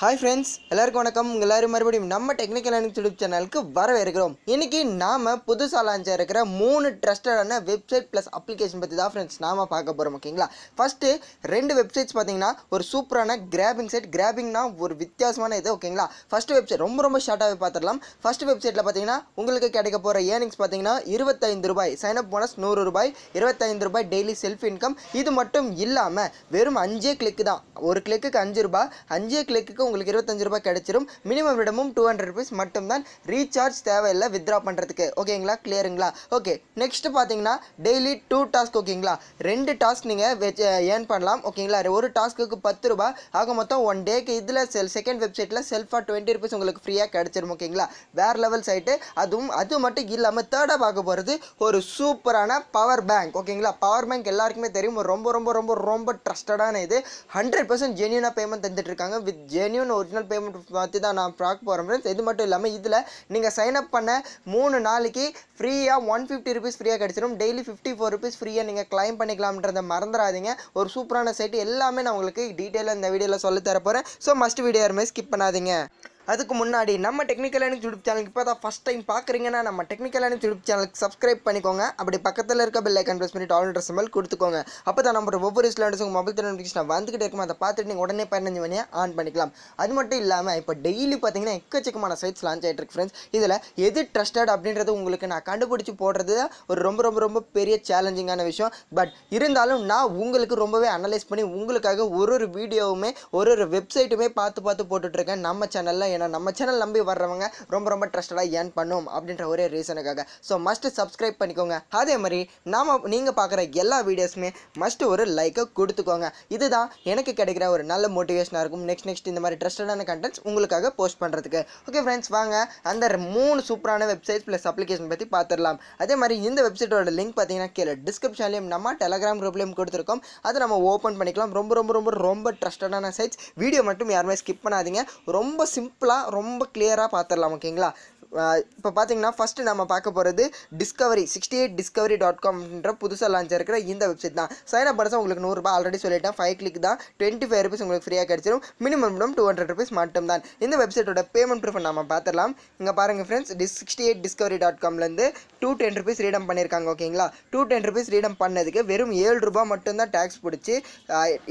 hi friends எல்லாருக்கும் வணக்கம் எல்லோரும் மறுபடியும் நம்ம டெக்னிக்கல் அண்ட் யூடியூப் சேனலுக்கு வரவேற்கிறோம் இன்றைக்கி நாம் புதுசாக லான்ச் இருக்கிற மூணு ட்ரஸ்டடான வெப்சைட் ப்ளஸ் அப்ளிகேஷன் பற்றி தான் ஃப்ரெண்ட்ஸ் நாம் பார்க்க போகிறோம் ஓகேங்களா ஃபஸ்ட்டு ரெண்டு வெப்சைட்ஸ் பார்த்தீங்கன்னா ஒரு சூப்பரான கிராபிங் சைட் கிராபிங்னா ஒரு வித்தியாசமான இது ஓகேங்களா ஃபஸ்ட்டு வெப்சைட் ரொம்ப ரொம்ப ஷார்ட்டாகவே பார்த்துடலாம் ஃபஸ்ட்டு வெப்சைட்டில் பார்த்தீங்கன்னா உங்களுக்கு கிடைக்க போகிற ஏர்னிங்ஸ் பார்த்தீங்கன்னா இருபத்தைந்து ரூபாய் சைனப் போனஸ் நூறு ரூபாய் இருபத்தைந்து ரூபாய் டெய்லி செல்ஃப் இன்கம் இது மட்டும் இல்லாமல் வெறும் அஞ்சே கிளிக்கு தான் ஒரு கிளிக்கு அஞ்சு ரூபாய் அஞ்சே கிளிக்கு உங்களுக்கு இருபத்தஞ்சு ரூபாய் கிடைச்சிரும் மினிமம் விடமும் டூ ஹண்ட்ரட் ருபீஸ் மட்டும்தான் ரீசார்ஜ் தேவையில்லை வித்ரா பண்ணுறதுக்கு ஓகேங்களா கிளியருங்களா ஓகே நெக்ஸ்ட் பார்த்தீங்கன்னா டெய்லி டூ டாஸ்க் ஓகேங்களா ரெண்டு டாஸ்க் நீங்கள் ஏர்ன் பண்ணலாம் ஓகேங்களா ஒரு டாஸ்க்கு பத்து ரூபாய் ஆக மொத்தம் ஒன் டேக்கு இதில் செல் செகண்ட் வெப்சைட்டில் செல்ஃபாக டுவெண்ட்டி ருபீஸ் உங்களுக்கு ஃப்ரீயாக கிடச்சிரும் ஓகேங்களா வேற லெவல் சைட்டு அதுவும் அது மட்டும் இல்லாமல் தேர்டாக பார்க்க போகிறது ஒரு சூப்பரான பவர் பேங்க் ஓகேங்களா பவர் பேங்க் எல்லாருக்குமே தெரியும் ரொம்ப ரொம்ப ரொம்ப ரொம்ப ட்ரஸ்டடான இது ஹண்ட்ரட் பர்சன்ட் ஜென்யூனாக பேமெண்ட் தந்துட்டு இருக்காங்க with genuine genuine original payment பார்த்து தான் நான் பார்க்க போகிறேன் ஃப்ரெண்ட்ஸ் இது மட்டும் இல்லாமல் இதில் நீங்கள் சைனப் பண்ண மூணு நாளைக்கு ஃப்ரீயாக ஒன் ஃபிஃப்டி ருபீஸ் ஃப்ரீயாக கிடச்சிடும் டெய்லி ஃபிஃப்டி ஃபோர் ருபீஸ் ஃப்ரீயாக நீங்கள் கிளைம் பண்ணிக்கலாம்ன்றத மறந்துடாதீங்க ஒரு சூப்பரான சைட் எல்லாமே நான் உங்களுக்கு டீட்டெயிலாக இந்த வீடியோவில் சொல்ல தரப்போகிறேன் ஸோ மஸ்ட் வீடியோ யாருமே ஸ்கிப் பண்ணாதீங்க அதுக்கு முன்னாடி நம்ம டெக்னிக்கல் அனுக்கு யூடியூப் சேனலுக்கு இப்போ தான் ஃபஸ்ட் டைம் பார்க்குறீங்கன்னா நம்ம டெக்னிக்கல் அனுக்கு யூடியூப் சேனலுக்கு சப்ஸ்கிரைப் பண்ணிக்கோங்க அப்படி பக்கத்தில் இருக்க பில் ஐக்கன் ப்ரெஸ் பண்ணி ஆல் ட்ரெஸ் மேல் கொடுத்துக்கோங்க அப்போ தான் நம்ம ஒவ்வொரு ஸ்லாண்டஸ் உங்கள் மொபைல் நோட்டிஃபிகேஷன் வந்துக்கிட்டே இருக்கும் அதை பார்த்துட்டு நீங்கள் உடனே பதினஞ்சு மணியை ஆன் பண்ணிக்கலாம் அது மட்டும் இல்லாமல் இப்போ டெய்லி பார்த்தீங்கன்னா எக்கச்சக்கமான சைட்ஸ் லான்ச் ஆகிட்டு இருக்கு ஃப்ரெண்ட்ஸ் இதில் எது ட்ரஸ்டட் அப்படின்றது உங்களுக்கு நான் கண்டுபிடிச்சி போடுறது ஒரு ரொம்ப ரொம்ப ரொம்ப பெரிய சேலஞ்சிங்கான விஷயம் பட் இருந்தாலும் நான் உங்களுக்கு ரொம்பவே அனலைஸ் பண்ணி உங்களுக்காக ஒரு ஒரு வீடியோவுமே ஒரு ஒரு வெப்சைட்டுமே பார்த்து பார்த்து போட்டுட்ருக்கேன் நம்ம சேனலில் ஏன்னா நம்ம சேனல் நம்பி வர்றவங்க ரொம்ப ரொம்ப ட்ரஸ்டடாக ஏர்ன் பண்ணும் அப்படின்ற ஒரே ரீசனுக்காக ஸோ மஸ்ட்டு சப்ஸ்கிரைப் பண்ணிக்கோங்க அதே மாதிரி நாம் நீங்கள் பார்க்குற எல்லா வீடியோஸுமே மஸ்ட்டு ஒரு லைக்கை கொடுத்துக்கோங்க இதுதான் எனக்கு கிடைக்கிற ஒரு நல்ல மோட்டிவேஷனாக இருக்கும் நெக்ஸ்ட் நெக்ஸ்ட் இந்த மாதிரி ட்ரஸ்டடான கண்டென்ட்ஸ் உங்களுக்காக போஸ்ட் பண்ணுறதுக்கு ஓகே ஃப்ரெண்ட்ஸ் வாங்க அந்த மூணு சூப்பரான வெப்சைட்ஸ் ப்ளஸ் அப்ளிகேஷன் பற்றி பார்த்துடலாம் அதே மாதிரி இந்த வெப்சைட்டோட லிங்க் பார்த்தீங்கன்னா கீழே டிஸ்கிரிப்ஷன்லேயும் நம்ம டெலகிராம் குரூப்லேயும் கொடுத்துருக்கோம் அதை நம்ம ஓப்பன் பண்ணிக்கலாம் ரொம்ப ரொம்ப ரொம்ப ரொம்ப ட்ரஸ்டடான சைட்ஸ் வீடியோ மட்டும் யாருமே ஸ்கிப் பண்ணாதீங்க ரொம்ப சிம்பிளாக சிம்பிளாக ரொம்ப கிளியராக பார்த்துடலாம் ஓகேங்களா இப்போ பார்த்தீங்கன்னா ஃபஸ்ட்டு நம்ம பார்க்க போகிறது Discovery sixty eight Discovery dot காம்ன்ற புதுசாக லான்ச் இருக்கிற இந்த வெப்சைட் தான் சைன் அப் உங்களுக்கு நூறுரூபா ஆல்ரெடி சொல்லிட்டேன் ஃபைவ் கிளிக் தான் டுவெண்ட்டி ஃபைவ் ருபீஸ் உங்களுக்கு ஃப்ரீயாக கிடச்சிரும் மினிமம் டூ ஹண்ட்ரட் ருபீஸ் மட்டும் தான் இந்த வெப்சைட்டோட பேமெண்ட் ப்ரூஃப் நம்ம பார்த்துடலாம் இங்கே பாருங்கள் ஃப்ரெண்ட்ஸ் டிஸ் சிக்ஸ்டி எயிட் டிஸ்கவரி டாட் காம்லேருந்து டூ டென் ருபீஸ் ரீடம் பண்ணியிருக்காங்க ஓகேங்களா டூ டென் ருபீஸ் ரீடம் பண்ணதுக்கு வெறும் ஏழு ரூபா தான் டேக்ஸ் பிடிச்சி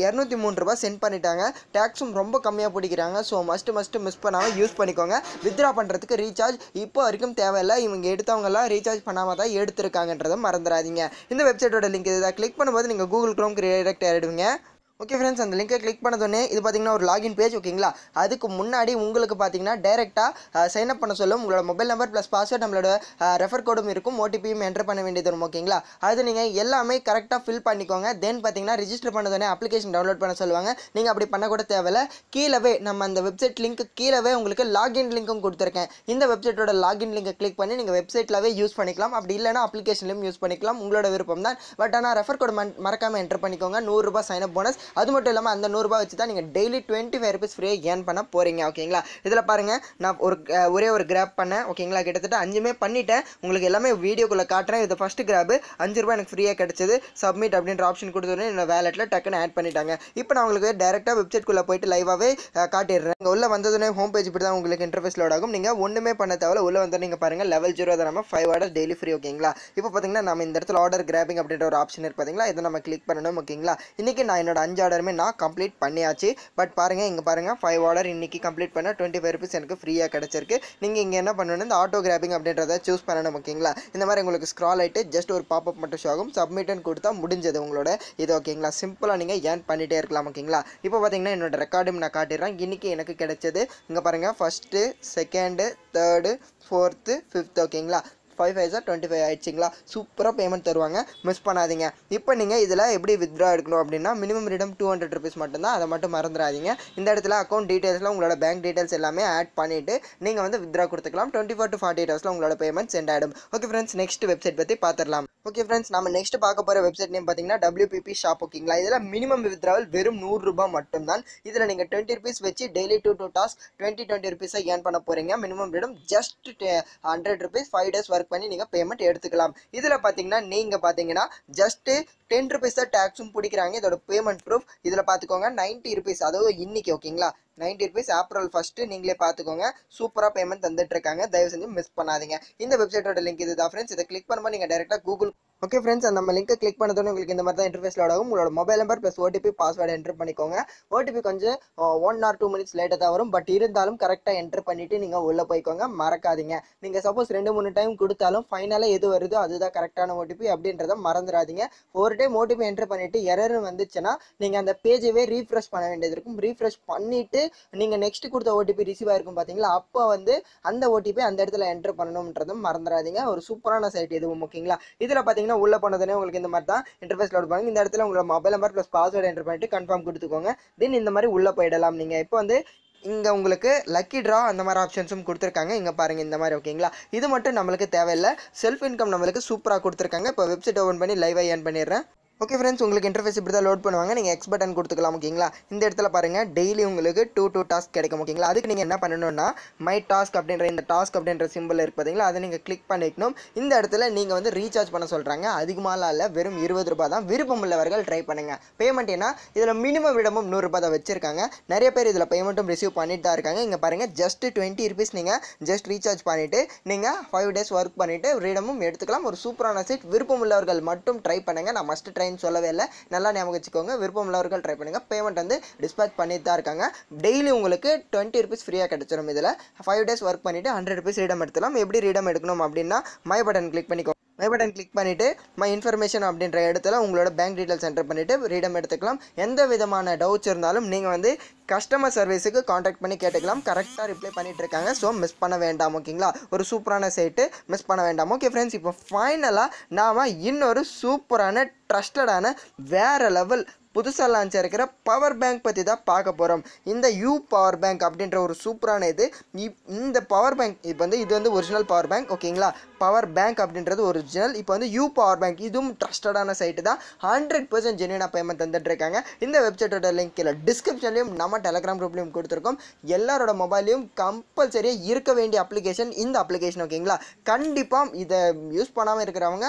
இரநூத்தி மூணு ரூபா சென்ட் பண்ணிட்டாங்க டேக்ஸும் ரொம்ப கம்மியாக பிடிக்கிறாங்க ஸோ மஸ்ட்டு மஸ்ட்டு மிஸ் பண்ணாமல் யூஸ் பண்ணிக்கோங்க வித்ரா பண்ணுறதுக்கு ரீசார்ஜ் இப்போ வரைக்கும் தேவையில்லை இவங்க எடுத்தவங்கலாம் ரீசார்ஜ் பண்ணாமல் தான் எடுத்திருக்காங்கன்றதை மறந்துடாதீங்க இந்த வெப்சைட்டோட லிங்க் இதுதான் கிளிக் பண்ணும்போது நீங்கள் கூகுள் க்ரோம் டைரக்ட் ஆகிடுவீங்க ஓகே ஃப்ரெண்ட்ஸ் அந்த லிங்கை கிளிக் பண்ணதோடனே இது பார்த்தீங்கன்னா ஒரு லாகின் பேஜ் ஓகேங்களா அதுக்கு முன்னாடி உங்களுக்கு பார்த்தீங்கன்னா டேரெக்டாக சைன் அப் பண்ண சொல்லும் உங்களோட மொபைல் நம்பர் ப்ளஸ் பாஸ்வேர்ட் நம்மளோட ரெஃபர் கோடும் இருக்கும் ஓடிபியும் என்டர் பண்ண வேண்டியது வரும் ஓகேங்களா அது நீங்கள் எல்லாமே கரெக்டாக ஃபில் பண்ணிக்கோங்க தென் பார்த்தீங்கன்னா ரிஜிஸ்டர் பண்ணதோடனே அப்ளிகேஷன் டவுன்லோட் பண்ண சொல்லுவாங்க நீங்கள் அப்படி பண்ணக்கூட தேவையில்ல கீழவே நம்ம அந்த வெப்சைட் லிங்க்கு கீழவே உங்களுக்கு லாகின் லிங்க்கும் கொடுத்துருக்கேன் இந்த வெப்சைட்டோட லாகின் லிங்கை கிளிக் பண்ணி நீங்கள் வெப்சைட்டிலவே யூஸ் பண்ணிக்கலாம் அப்படி இல்லைனா அப்ளிகேஷன்லையும் யூஸ் பண்ணிக்கலாம் உங்களோட விருப்பம் தான் பட் ஆனால் ரெஃபர் கோட் மறக்காமல் என்டர் பண்ணிக்கோங்க நூறுரூபா சைன் அப் போனஸ் அது மட்டும் இல்லாமல் அந்த நூறுரூபா வச்சு தான் நீங்கள் டெய்லி டுவெண்ட்டி ஃபைவ் ருபீஸ் ஃப்ரீயாக ஏர்ன் பண்ண போகிறீங்க ஓகேங்களா இதில் பாருங்கள் நான் ஒரு ஒரே ஒரு கிராப் பண்ணேன் ஓகேங்களா கிட்டத்தட்ட அஞ்சுமே பண்ணிட்டேன் உங்களுக்கு எல்லாமே வீடியோக்குள்ளே காட்டுறேன் இது ஃபஸ்ட்டு கிராப் அஞ்சு ரூபா எனக்கு ஃப்ரீயாக கிடச்சிது சப்மிட் அப்படின்ற ஆப்ஷன் கொடுத்தோடனே என்னோட வேலெட்டில் டக்குன்னு ஆட் பண்ணிட்டாங்க இப்போ நான் உங்களுக்கு டேரெக்டாக வெப்சைட்குள்ளே போயிட்டு லைவாகவே காட்டிடுறேன் நீங்கள் உள்ளே வந்ததுனே ஹோம் பேஜ் இப்படி தான் உங்களுக்கு இன்டர்ஃபேஸ் லோட் ஆகும் நீங்கள் ஒன்றுமே பண்ண தேவை உள்ளே வந்து நீங்கள் பாருங்கள் லெவல் ஜீரோ தான் நம்ம ஃபைவ் ஆர்டர் டெய்லி ஃப்ரீ ஓகேங்களா இப்போ பார்த்தீங்கன்னா நம்ம இந்த இடத்துல ஆர்டர் கிராபிங் அப்படின்ற ஒரு ஆப்ஷன் இருக்குது பார்த்தீங்களா இதை நம்ம கிளிக் பண்ணணும் ஓகேங்களா இன்றைக்கி நான் என்னோட அஞ்சு ஆர்டருமே நான் கம்ப்ளீட் பண்ணியாச்சு பட் பாருங்கள் இங்கே பாருங்கள் ஃபைவ் ஆர்டர் இன்றைக்கி கம்ப்ளீட் பண்ண டுவெண்ட்டி ஃபைவ் ருபீஸ் எனக்கு ஃப்ரீயாக கிடச்சிருக்கு நீங்கள் இங்கே என்ன பண்ணணும் இந்த ஆட்டோ கிராபிங் அப்படின்றத சூஸ் பண்ணணும் ஓகேங்களா இந்த மாதிரி உங்களுக்கு ஸ்க்ரால் ஆகிட்டு ஜஸ்ட் ஒரு பாப்பப் மட்டும் ஷோ ஆகும் சப்மிட்டன் கொடுத்தா முடிஞ்சது உங்களோட இது ஓகேங்களா சிம்பிளாக நீங்கள் ஏன் பண்ணிகிட்டே இருக்கலாம் ஓகேங்களா இப்போ பார்த்தீங்கன்னா என்னோட ரெக்கார்டும் நான் காட்டிடுறேன் இன்றைக்கி எனக்கு கிடைச்சது இங்கே பாருங்கள் first second third fourth fifth ஓகேங்களா five five sir twenty five ஆயிடுச்சிங்களா சூப்பராக பேமெண்ட் தருவாங்க மிஸ் பண்ணாதீங்க இப்போ நீங்கள் இதில் எப்படி வித்ரா எடுக்கணும் அப்படின்னா minimum redeem two hundred rupees மட்டும்தான் அதை மட்டும் மறந்துடாதீங்க இந்த இடத்துல அக்கௌண்ட் டீட்டெயில்ஸில் உங்களோட பேங்க் டீட்டெயில்ஸ் எல்லாமே ஆட் பண்ணிவிட்டு நீங்கள் வந்து வித்ரா கொடுத்துக்கலாம் twenty four to forty eight உங்களோட பேமெண்ட் சென்ட் ஆகிடும் ஓகே ஃப்ரெண்ட்ஸ் நெக்ஸ்ட் வெப்சைட் பற்றி பார்த்துடலாம் ஓகே ஃப்ரெண்ட்ஸ் நம்ம நெக்ஸ்ட் பார்க்க போகிற வெப்சைட் நேம் பார்த்தீங்கன்னா டபிள்யூபிபி ஷாப் ஓகேங்களா இதில் மினிமம் வித்ராவல் வெறும் நூறுரூபா மட்டும்தான் இதில் நீங்கள் டுவெண்ட்டி ருபீஸ் வச்சு daily two two task twenty twenty ருபீஸாக ஏன் பண்ண போகிறீங்க minimum redeem just hundred rupees five days work select பண்ணி நீங்கள் பேமெண்ட் எடுத்துக்கலாம் இதில் பார்த்தீங்கன்னா நீங்கள் பார்த்தீங்கன்னா ஜஸ்ட்டு டென் ருபீஸ் தான் டேக்ஸும் பிடிக்கிறாங்க இதோட பேமெண்ட் ப்ரூஃப் இதில் பார்த்துக்கோங்க நைன்ட்டி ருபீஸ் அதாவது இன்றைக்கி ஓகேங்களா நைன்டி ருபீஸ் ஏப்ரல் ஃபஸ்ட்டு நீங்களே பார்த்துக்கோங்க சூப்பராக பேமெண்ட் தந்துட்டுருக்காங்க தயவு செஞ்சு மிஸ் பண்ணாதீங்க இந்த வெப்சைட்டோட லிங்க் இது தான் ஃப்ரெண்ட்ஸ் இதை கிளிக் பண்ணும்போது நீங்கள் டேரெக்டாக கூகுள் ஓகே ஃப்ரெண்ட்ஸ் அந்த லிங்க் கிளிக் பண்ணதோட உங்களுக்கு இந்த மாதிரி தான் இன்டர்ஃபேஸ் ஆகும் உங்களோட mobile number plus OTP password enter பண்ணிக்கோங்க ஓடிபி கொஞ்சம் ஒன் ஆர் டூ மினிட்ஸ் லேட்டாக தான் வரும் பட் இருந்தாலும் கரெக்டாக என்டர் பண்ணிவிட்டு நீங்கள் உள்ளே போய்க்கோங்க மறக்காதீங்க நீங்கள் சப்போஸ் ரெண்டு மூணு டைம் கொடுத்தாலும் ஃபைனலாக எது வருதோ அதுதான் கரெக்டான ஓடிபி அப்படின்றத மறந்துடாதீங்க ஒரு டைம் ஓடிபி என்டர் பண்ணிவிட்டு எரர்னு வந்துச்சுன்னா நீங்கள் அந்த பேஜவே ரீஃப்ரெஷ் பண்ண வேண்டியது இருக்கும் ரீஃப்ரெஷ் பண்ணிவிட்டு நீங்கள் நெக்ஸ்ட் கொடுத்த ஓடிபி ரிசீவ் ஆயிருக்கும் பார்த்தீங்களா அப்போ வந்து அந்த ஓடிபி அந்த இடத்துல என்டர் பண்ணணுன்றதும் மறந்துடாதீங்க ஒரு சூப்பரான சைட் எதுவும் ஓகேங்களா இதில் பார்த்தீங்கன்னா உள்ளே போனதுனே உங்களுக்கு இந்த மாதிரி தான் இன்டர்ஃபேஸ் லோட் பண்ணுங்க இந்த இடத்துல உங்களோட mobile number plus password enter பண்ணிட்டு கன்ஃபார்ம் கொடுத்துக்கோங்க தென் இந்த மாதிரி உள்ளே போயிடலாம் நீங்கள் இப்போ வந்து இங்கே உங்களுக்கு லக்கி ட்ரா அந்த மாதிரி ஆப்ஷன்ஸும் கொடுத்துருக்காங்க இங்கே பாருங்கள் இந்த மாதிரி ஓகேங்களா இது மட்டும் நம்மளுக்கு தேவையில்லை செல்ஃப் இன்கம் நம்மளுக்கு சூப்பராக கொடுத்துருக்காங்க இப்போ வெப்சைட் ஓப்பன் பண்ணி லைவாக ஏன் பண்ணிடுறேன் ஓகே ஃப்ரெண்ட்ஸ் உங்களுக்கு இன்டர்ஃபேஸ் இப்படி தான் லோட் பண்ணுவாங்க நீங்கள் எக்ஸ் பட்டன் கொடுத்துக்கலாம் ஓகேங்களா இந்த இடத்துல பாருங்கள் டெய்லி உங்களுக்கு டூ டூ டாஸ்க் கிடைக்கும் ஓகேங்களா அதுக்கு நீங்கள் என்ன பண்ணணும்னா மை டாஸ்க் அப்படின்ற இந்த டாஸ்க் அப்படின்ற சிம்பிள் இருக்குது பார்த்தீங்களா அதை நீங்கள் கிளிக் பண்ணிக்கணும் இந்த இடத்துல நீங்கள் வந்து ரீசார்ஜ் பண்ண சொல்கிறாங்க அதுக்கு மேலே இல்லை வெறும் இருபது ரூபா தான் விருப்பம் உள்ளவர்கள் ட்ரை பண்ணுங்கள் பேமெண்ட் ஏன்னா இதில் மினிமம் விடமும் நூறுரூபா தான் வச்சுருக்காங்க நிறைய பேர் இதில் பேமெண்ட்டும் ரிசீவ் பண்ணிட்டு தான் இருக்காங்க இங்கே பாருங்கள் ஜஸ்ட் டுவெண்ட்டி ருபீஸ் நீங்கள் ஜஸ்ட் ரீசார்ஜ் பண்ணிவிட்டு நீங்கள் ஃபைவ் டேஸ் ஒர்க் பண்ணிவிட்டு விடமும் எடுத்துக்கலாம் ஒரு சூப்பரான சீட் விருப்பம் உள்ளவர்கள் மட்டும் ட்ரை பண்ணுங்கள் நான் மஸ்ட் ட்ரை ஆன்லைன் சொல்லவே இல்லை நல்லா ஞாபகம் வச்சுக்கோங்க விருப்பம் உள்ளவர்கள் ட்ரை பண்ணுங்கள் பேமெண்ட் வந்து டிஸ்பேச் பண்ணி தான் இருக்காங்க டெய்லி உங்களுக்கு டுவெண்ட்டி ருபீஸ் ஃப்ரீயாக கிடச்சிடும் இதில் ஃபைவ் டேஸ் ஒர்க் பண்ணிவிட்டு ஹண்ட்ரட் ருபீஸ் ரீடம் எடுத்துலாம் எப்படி ரீடம் எடுக்கணும் அப்படின்னா மை பட்டன் கிளிக் பண்ணிக்கோ மை பட்டன் கிளிக் பண்ணிவிட்டு மை இன்ஃபர்மேஷன் அப்படின்ற இடத்துல உங்களோட பேங்க் டீட்டெயில்ஸ் என்டர் பண்ணிவிட்டு ரீடம் எடுத்துக்கலாம் எந்த விதமான டவுட்ஸ் இருந்தாலும் நீங்கள் வந்து கஸ்டமர் சர்வீஸுக்கு காண்டாக்ட் பண்ணி கேட்டுக்கலாம் கரெக்டாக ரிப்ளை பண்ணிகிட்ருக்காங்க ஸோ மிஸ் பண்ண வேண்டாம் ஓகேங்களா ஒரு சூப்பரான சைட்டு மிஸ் பண்ண வேண்டாம் ஓகே ஃப்ரெண்ட்ஸ் இப்போ ஃபைனலாக நாம் இன்னொரு சூப்பரான ட்ரஸ்டடான வேறு லெவல் புதுசாக லான்ச் இருக்கிற பவர் பேங்க் பற்றி தான் பார்க்க போகிறோம் இந்த யூ பவர் பேங்க் அப்படின்ற ஒரு சூப்பரான இது இந்த பவர் பேங்க் இப்போ வந்து இது வந்து ஒரிஜினல் பவர் பேங்க் ஓகேங்களா பவர் பேங்க் அப்படின்றது ஒரிஜினல் இப்போ வந்து யூ பவர் பேங்க் இதுவும் ட்ரஸ்டடான சைட்டு தான் ஹண்ட்ரட் பர்சன்ட் ஜென்யூனாக பேமெண்ட் தந்துட்டுருக்காங்க இந்த வெப்சைட்டோட லிங்க் கீழே டிஸ்கிரிப்ஷன்லையும் நம்ம டெலகிராம் குரூப்லையும் கொடுத்துருக்கோம் எல்லாரோட மொபைலையும் கம்பல்சரியாக இருக்க வேண்டிய அப்ளிகேஷன் இந்த அப்ளிகேஷன் ஓகேங்களா கண்டிப்பாக இதை யூஸ் பண்ணாமல் இருக்கிறவங்க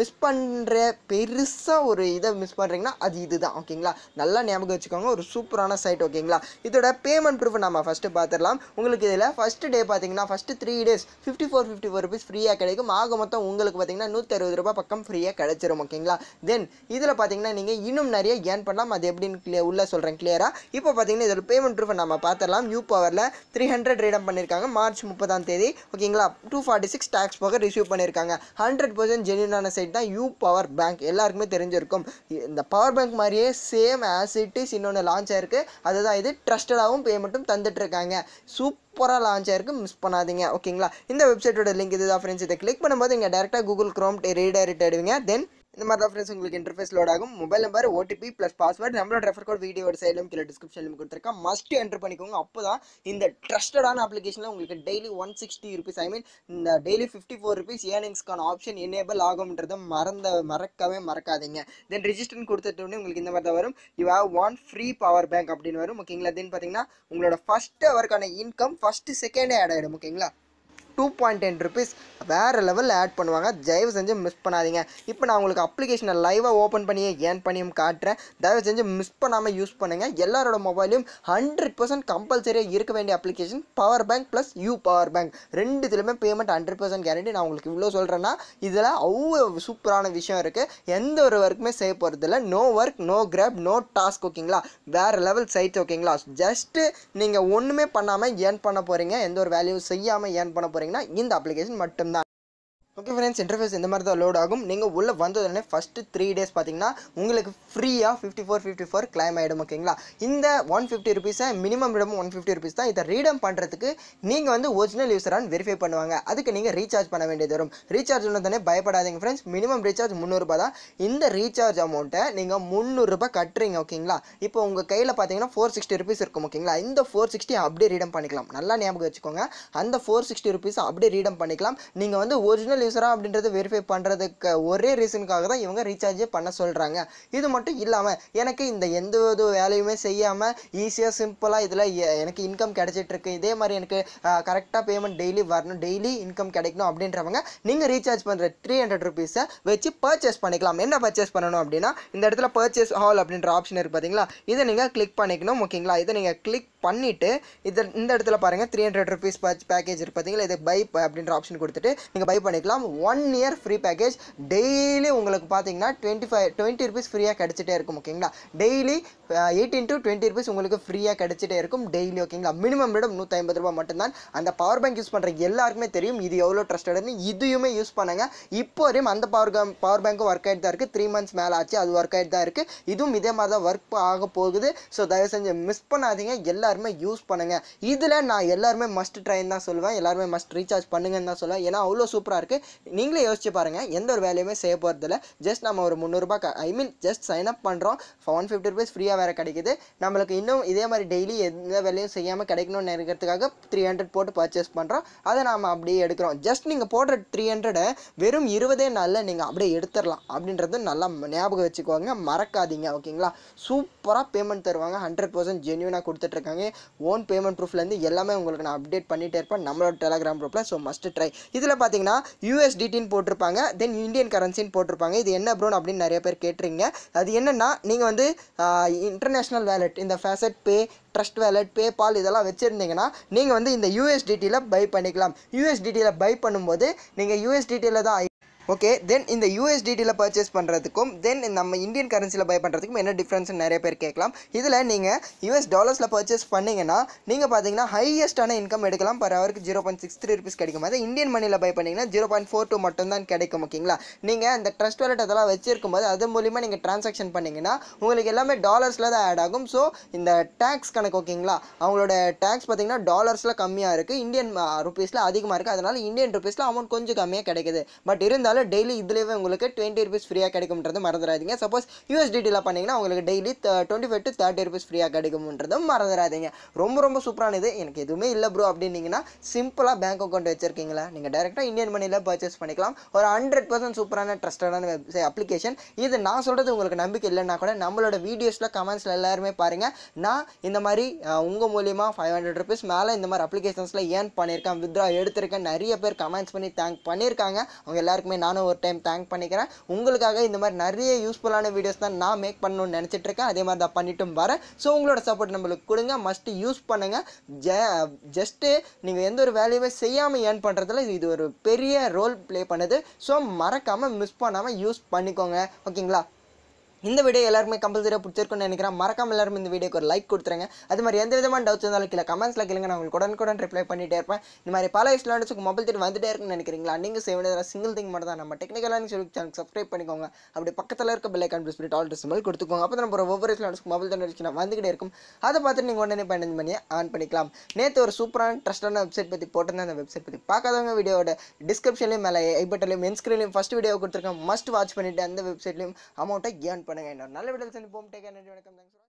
மிஸ் பண்ணுற பெருசாக ஒரு இதை மிஸ் பண்ணுறீங்கன்னா அது இதுதான் ஓகேங்களா நல்லா ஞாபகம் வச்சுக்கோங்க ஒரு சூப்பரான சைட் ஓகேங்களா இதோட பேமெண்ட் ப்ரூஃப் நம்ம ஃபஸ்ட்டு பார்த்துடலாம் உங்களுக்கு இதில் ஃபஸ்ட்டு டே பார்த்தீங்கன்னா first three days fifty four fifty four rupees ஃப்ரீயாக கிடைக்கும் ஆக மொத்தம் உங்களுக்கு பார்த்தீங்கன்னா நூற்றி அறுபது ரூபா பக்கம் ஃப்ரீயாக கிடைச்சிரும் ஓகேங்களா தென் இதில் பார்த்தீங்கன்னா நீங்கள் இன்னும் நிறைய ஏர்ன் பண்ணலாம் அது எப்படின்னு கிளியர் உள்ளே சொல்கிறேன் கிளியராக இப்போ பார்த்தீங்கன்னா இதோட பேமெண்ட் ப்ரூஃப் நம்ம பார்த்துடலாம் யூ பவரில் த்ரீ ஹண்ட்ரட் ரீடம் பண்ணியிருக்காங்க மார்ச் முப்பதாம் தேதி ஓகேங்களா டூ ஃபார்ட்டி சிக்ஸ் டேக்ஸ் போக ரிசீவ் பண்ணியிருக்காங்க ஹண்ட்ரட் பர்சன்ட் ஜென்யூனான சைட் தான் யூ பவர் பேங்க் எல்லாருக்குமே தெரிஞ்சிருக்கும் இந்த பவர் பவர் பேங்க் மாதிரியே சேம் ஆஸ் இட் இஸ் இன்னொன்று லான்ச் ஆயிருக்கு அதுதான் இது ட்ரஸ்டடாகவும் பேமெண்ட்டும் தந்துட்டுருக்காங்க சூப்பராக லான்ச் ஆயிருக்கு மிஸ் பண்ணாதீங்க ஓகேங்களா இந்த வெப்சைட்டோட லிங்க் இதுதான் ஃப்ரெண்ட்ஸ் இதை கிளிக் பண்ணும்போது இங்கே டேரெக்டாக கூகுள் க்ரோம் ரீடைரக்ட் ஆகிடுவீங்க தென் இந்த மாதிரி ரெஃபரன்ஸ் உங்களுக்கு இன்டர்ஃபேஸ் லோட் ஆகும் mobile number OTP plus password நம்மளோட ரெஃபர் கோட் வீடியோட சைட்லையும் கீழே டிஸ்கிரிப்ஷன்லையும் கொடுத்துருக்கேன் மஸ்ட் என்டர் பண்ணிக்கோங்க அப்போ தான் இந்த ட்ரஸ்டடான அப்ளிகேஷனில் உங்களுக்கு daily one sixty rupees I mean இந்த டெய்லி ஃபிஃப்டி ஃபோர் ருபீஸ் ஏர்னிங்ஸ்க்கான ஆப்ஷன் எனேபிள் ஆகும்ன்றதை மறந்த மறக்கவே மறக்காதீங்க தென் ரிஜிஸ்டர்னு கொடுத்துட்டோன்னே உங்களுக்கு இந்த மாதிரி தான் வரும் you have one free power bank அப்படின்னு வரும் ஓகேங்களா தென் பார்த்தீங்கன்னா உங்களோட ஃபஸ்ட் அவருக்கான இன்கம் ஃபஸ்ட்டு செகண்டே ஆட் ஆகிடும் ஓகேங்களா டூ பாயிண்ட் டென் ருபீஸ் வேறு லெவலில் ஆட் பண்ணுவாங்க தயவு செஞ்சு மிஸ் பண்ணாதீங்க இப்போ நான் உங்களுக்கு அப்ளிகேஷனை லைவாக ஓப்பன் பண்ணியே ஏன் பண்ணியும் காட்டுறேன் தயவு செஞ்சு மிஸ் பண்ணாமல் யூஸ் பண்ணுங்கள் எல்லாரோட மொபைலையும் ஹண்ட்ரட் பர்சன்ட் கம்பல்சரியாக இருக்க வேண்டிய application power bank plus U power bank ரெண்டு இதுலையுமே பேமெண்ட் ஹண்ட்ரட் பர்சன்ட் கேரண்டி நான் உங்களுக்கு இவ்வளோ சொல்கிறேன்னா இதில் அவ்வளோ சூப்பரான விஷயம் இருக்குது எந்த ஒரு ஒர்க்குமே செய்ய போகிறதில்ல no work no crap no task ஓகேங்களா வேறு லெவல் சைட் ஓகேங்களா ஜஸ்ட்டு நீங்கள் ஒன்றுமே பண்ணாமல் ஏன் பண்ண போகிறீங்க எந்த ஒரு வேல்யூ செய்யாமல் ஏன் பண்ண போகிறீங்க போகிறீங்கன்னா இந்த அப்ளிகேஷன் மட்டும்தான் ஓகே ஃப்ரெண்ட்ஸ் இன்டர்ஃபேஸ் இந்த மாதிரி தான் லோட் ஆகும் நீங்கள் உள்ளே வந்ததுடனே ஃபஸ்ட்டு த்ரீ டேஸ் பார்த்தீங்கன்னா உங்களுக்கு ஃப்ரீயாக fifty four fifty four claim ஆகிடும் ஓகேங்களா இந்த ஒன் ஃபிஃப்டி ருபீஸை மினிமம் இடமும் ஒன் ஃபிஃப்டி ருபீஸ் தான் இதை ரீடம் பண்ணுறதுக்கு நீங்கள் வந்து ஒரிஜினல் யூஸரான வெரிஃபை பண்ணுவாங்க அதுக்கு நீங்கள் ரீசார்ஜ் பண்ண வேண்டியது வரும் ரீசார்ஜ் உள்ளதானே பயப்படாதீங்க ஃப்ரெண்ட்ஸ் மினிமம் ரீசார்ஜ் முந்நூறுபா தான் இந்த ரீசார்ஜ் அமௌண்ட்டை நீங்கள் முந்நூறுரூபா கட்டுறீங்க ஓகேங்களா இப்போ உங்கள் கையில் பார்த்தீங்கன்னா ஃபோர் சிக்ஸ்டி ருபீஸ் இருக்கும் ஓகேங்களா இந்த ஃபோர் சிக்ஸ்டி அப்படியே ரீடம் பண்ணிக்கலாம் நல்லா ஞாபகம் வச்சுக்கோங்க அந்த ஃபோர் சிக்ஸ்டி ருபீஸ் அப்படியே ரீடம் பண்ணிக்கலாம் நீங்கள் வந்து ஒரிஜினல் லோக்கல் அப்படின்றத வெரிஃபை பண்ணுறதுக்கு ஒரே ரீசனுக்காக தான் இவங்க ரீசார்ஜே பண்ண சொல்கிறாங்க இது மட்டும் இல்லாமல் எனக்கு இந்த எந்த ஒரு வேலையுமே செய்யாமல் ஈஸியாக சிம்பிளாக இதில் எனக்கு இன்கம் கிடச்சிட்ருக்கு இதே மாதிரி எனக்கு கரெக்டாக பேமெண்ட் டெய்லி வரணும் டெய்லி இன்கம் கிடைக்கணும் அப்படின்றவங்க நீங்கள் ரீசார்ஜ் பண்ணுற த்ரீ ஹண்ட்ரட் ருபீஸை வச்சு பர்ச்சேஸ் பண்ணிக்கலாம் என்ன பர்ச்சேஸ் பண்ணணும் அப்படின்னா இந்த இடத்துல பர்ச்சேஸ் ஹால் அப்படின்ற ஆப்ஷன் இருக்குது பார்த்தீங்களா இதை நீங்கள் கிளிக் பண்ணிக்கணும் ஓகேங்களா இதை நீங்கள் கிளிக் பண்ணிவிட்டு இது இந்த இடத்துல பாருங்கள் த்ரீ ஹண்ட்ரட் ருபீஸ் பேக்கேஜ் இருக்குது பார்த்தீங்களா இதை பை அப்படின்ற ஆப்ஷன் கொடுத்துட்டு நீங்கள் பை பண்ணிக்கலாம் பண்ணலாம் one year free package daily உங்களுக்கு பார்த்தீங்கன்னா டுவெண்ட்டி ஃபைவ் டுவெண்ட்டி ருபீஸ் ஃப்ரீயாக கிடச்சிட்டே இருக்கும் ஓகேங்களா daily eighteen to twenty rupees உங்களுக்கு ஃப்ரீயாக கிடச்சிட்டே இருக்கும் டெய்லி ஓகேங்களா மினிமம் விட நூற்றி ஐம்பது ரூபா மட்டும்தான் அந்த பவர் பேங்க் யூஸ் பண்ணுற எல்லாருக்குமே தெரியும் இது எவ்வளோ ட்ரஸ்டட்னு இதையுமே யூஸ் பண்ணுங்கள் இப்போ வரையும் அந்த பவர் பவர் பேங்க்கும் ஒர்க் ஆகிட்டு தான் இருக்குது த்ரீ மந்த்ஸ் மேலே ஆச்சு அது ஒர்க் ஆகிட்டு தான் இருக்குது இதுவும் இதே மாதிரி தான் ஒர்க் ஆக போகுது ஸோ தயவு செஞ்சு மிஸ் பண்ணாதீங்க எல்லாருமே யூஸ் பண்ணுங்கள் இதில் நான் எல்லாருமே மஸ்ட் ட்ரைன்னு தான் சொல்லுவேன் எல்லாருமே மஸ்ட் ரீசார்ஜ் பண்ணுங்கன்னு தான் சொல்லுவேன் ஏன்னா அவ்வளோ சூப்பராக இருக்குது நீங்களே யோசிச்சு பாருங்கள் எந்த ஒரு வேலையுமே செய்ய போகிறதில்ல ஜஸ்ட் நம்ம ஒரு முந்நூறுரூபா ஐ மீன் ஜஸ்ட் சைன் அப் பண்ணுறோம் ஒன் ஃபிஃப்டி ருபீஸ் ஃப்ரீயாக ஃப்ரீயாக வேறு கிடைக்குது நம்மளுக்கு இன்னும் இதே மாதிரி டெய்லி எந்த வேலையும் செய்யாமல் கிடைக்கணும்னு நினைக்கிறதுக்காக த்ரீ ஹண்ட்ரட் போட்டு பர்ச்சேஸ் பண்ணுறோம் அதை நாம் அப்படியே எடுக்கிறோம் ஜஸ்ட் நீங்கள் போடுற த்ரீ ஹண்ட்ரடை வெறும் இருபதே நாளில் நீங்கள் அப்படியே எடுத்துடலாம் அப்படின்றது நல்லா ஞாபகம் வச்சுக்கோங்க மறக்காதீங்க ஓகேங்களா சூப்பராக பேமெண்ட் தருவாங்க ஹண்ட்ரட் பர்சன்ட் ஜென்யூனாக கொடுத்துட்ருக்காங்க ஓன் பேமெண்ட் ப்ரூஃப்லேருந்து எல்லாமே உங்களுக்கு நான் அப்டேட் பண்ணிகிட்டே இருப்பேன் நம்மளோட டெலகிராம் குரூப்பில் ஸோ மஸ்ட் ட்ரை இதில் பார்த்தீங்கன்னா யூஎஸ்டிடின்னு போட்டிருப்பாங்க தென் இந்தியன் கரன்சின்னு போட்டிருப்பாங்க இது என்ன ப்ரோன் அப்படின்னு நிறைய பேர் கேட்டுறீங்க அது என்னென்னா நீங்கள் வந்து இன்டர்நேஷ்னல் வேலெட் இந்த FaucetPay Trust Wallet PayPal இதெல்லாம் வச்சுருந்தீங்கன்னா நீங்கள் வந்து இந்த யூஎஸ்டிடியில் பை பண்ணிக்கலாம் யூஎஸ்டிடியில் பை பண்ணும்போது நீங்கள் யூஎஸ்டிடியில் தான் ஓகே தென் இந்த யூஎஸ்டிடியில் பர்ச்சேஸ் பண்ணுறதுக்கும் தென் நம்ம இந்தியன் கரன்சியில் பை பண்ணுறதுக்கும் என்ன டிஃப்ரென்ஸ்னு நிறைய பேர் கேட்கலாம் இதில் நீங்கள் யூஎஸ் டாலர்ஸில் பர்ச்சேஸ் பண்ணிங்கன்னா நீங்கள் பார்த்தீங்கன்னா ஹையஸ்ட்டான இன்கம் எடுக்கலாம் பர் அவருக்கு zero point six three rupees கிடைக்கும் அதே இந்தியன் மணியில் பை பண்ணிங்கன்னா ஜீரோ பாயிண்ட் ஃபோர் டூ மட்டும்தான் கிடைக்கும் ஓகேங்களா நீங்கள் அந்த ட்ரஸ்ட் வாலெட் அதெல்லாம் வச்சிருக்கும் போது அது மூலிமா நீங்கள் டிரான்சாக்ஷன் பண்ணிங்கன்னா உங்களுக்கு எல்லாமே டாலர்ஸில் தான் ஆட் ஆகும் ஸோ இந்த டேக்ஸ் கணக்கு ஓகேங்களா அவங்களோட டேக்ஸ் பார்த்தீங்கன்னா டாலர்ஸில் கம்மியாக இருக்குது இந்தியன் ருபீஸில் அதிகமாக இருக்குது அதனால் இந்தியன் ருபீஸில் அமௌண்ட் கொஞ்சம் கம்மியாக கிடைக்குது பட் இருந்தால் அதனால் டெய்லி இதுலேயே உங்களுக்கு டுவெண்ட்டி ருபீஸ் ஃப்ரீயாக கிடைக்கும்ன்றது மறந்துடாதீங்க சப்போஸ் யூஎஸ்டிடியில் பண்ணிங்கன்னா உங்களுக்கு daily twenty five to thirty rupees ஃப்ரீயாக கிடைக்கும்ன்றதும் மறந்துடாதீங்க ரொம்ப ரொம்ப சூப்பரான இது எனக்கு எதுவுமே இல்லை ப்ரோ அப்படின்னீங்கன்னா சிம்பிளாக பேங்க் அக்கௌண்ட் வச்சிருக்கீங்களா நீங்கள் டேரெக்டாக இந்தியன் மணியில் பர்ச்சேஸ் பண்ணிக்கலாம் ஒரு ஹண்ட்ரட் பர்சன்ட் சூப்பரான ட்ரஸ்டடான வெப் அப்ளிகேஷன் இது நான் சொல்கிறது உங்களுக்கு நம்பிக்கை இல்லைன்னா கூட நம்மளோட வீடியோஸில் கமெண்ட்ஸில் எல்லாருமே பாருங்கள் நான் இந்த மாதிரி உங்கள் மூலியமாக ஃபைவ் ஹண்ட்ரட் ருபீஸ் மேலே இந்த மாதிரி அப்ளிகேஷன்ஸில் ஏர்ன் பண்ணியிருக்கேன் வித்ரா எடுத்திருக்கேன் நிறைய பேர் கமெண்ட்ஸ் பண்ணி தேங்க் பண்ணியிருக்காங்க அவங்க எல்லாருக்குமே நானும் ஒரு டைம் தேங்க் பண்ணிக்கிறேன் உங்களுக்காக இந்த மாதிரி நிறைய யூஸ்ஃபுல்லான வீடியோஸ் தான் நான் மேக் பண்ணணும்னு நினச்சிட்ருக்கேன் அதே மாதிரி தான் பண்ணிட்டும் வரேன் ஸோ உங்களோட சப்போர்ட் நம்மளுக்கு கொடுங்க மஸ்ட்டு யூஸ் பண்ணுங்கள் ஜ ஜஸ்ட்டு நீங்கள் எந்த ஒரு வேலையுமே செய்யாமல் ஏர்ன் பண்ணுறதுல இது ஒரு பெரிய ரோல் ப்ளே பண்ணுது ஸோ மறக்காமல் மிஸ் பண்ணாமல் யூஸ் பண்ணிக்கோங்க ஓகேங்களா இந்த வீடியோ எல்லாருமே கம்பல்சரியாக பிடிச்சிருக்குன்னு நினைக்கிறேன் மறக்காம எல்லாரும் இந்த வீடியோக்கு ஒரு லைக் கொடுத்துருங்க அது மாதிரி எந்த விதமான டவுட்ஸ் இருந்தாலும் கீழே கமெண்ட்ஸில் கேளுங்க நான் உங்களுக்கு உடனுக்குடன் ரிப்ளை பண்ணிட்டே இருப்பேன் இந்த மாதிரி பல இஷ்லாண்டுக்கு மொபைல் திட்டு வந்துட்டே இருக்குன்னு நினைக்கிறீங்களா நீங்கள் செய்ய வேண்டியது சிங்கிள் திங் மட்டும் தான் நம்ம டெக்னிக்கலான சொல்லி சேனல் சப்ஸ்கிரைப் பண்ணிக்கோங்க அப்படி பக்கத்தில் இருக்க பெல்லைக்கான் ப்ரெஸ் பண்ணிட்டு ஆல் ட்ரெஸ் கொடுத்துக்கோங்க அப்போ நம்ம ஒவ்வொரு இஷ்லாண்டுக்கு மொபைல் தேடி நான் வந்துகிட்டே இருக்கும் அதை பார்த்துட்டு நீங்கள் உடனே பயணம் பண்ணி ஆன் பண்ணிக்கலாம் நேற்று ஒரு சூப்பரான ட்ரஸ்டான வெப்சைட் பற்றி போட்டிருந்தேன் அந்த வெப்சைட் பற்றி பார்க்காதவங்க வீடியோட டிஸ்கிரிப்ஷன்லேயும் மேலே ஐ பட்டன்லையும் மென் ஃபஸ்ட் வீடியோ கொடுத்துருக்கேன் மஸ்ட் வாட்ச் பண்ணிவிட்டு அந்த வெப்சைட்லையும் அமௌண்ட்டை கேன் பண்ணி பண்ணுங்கள் இன்னொரு நல்ல வீடியோ சந்திப்போம் டேக் எனர்ஜி வணக்கம் தேங்க்ஸ்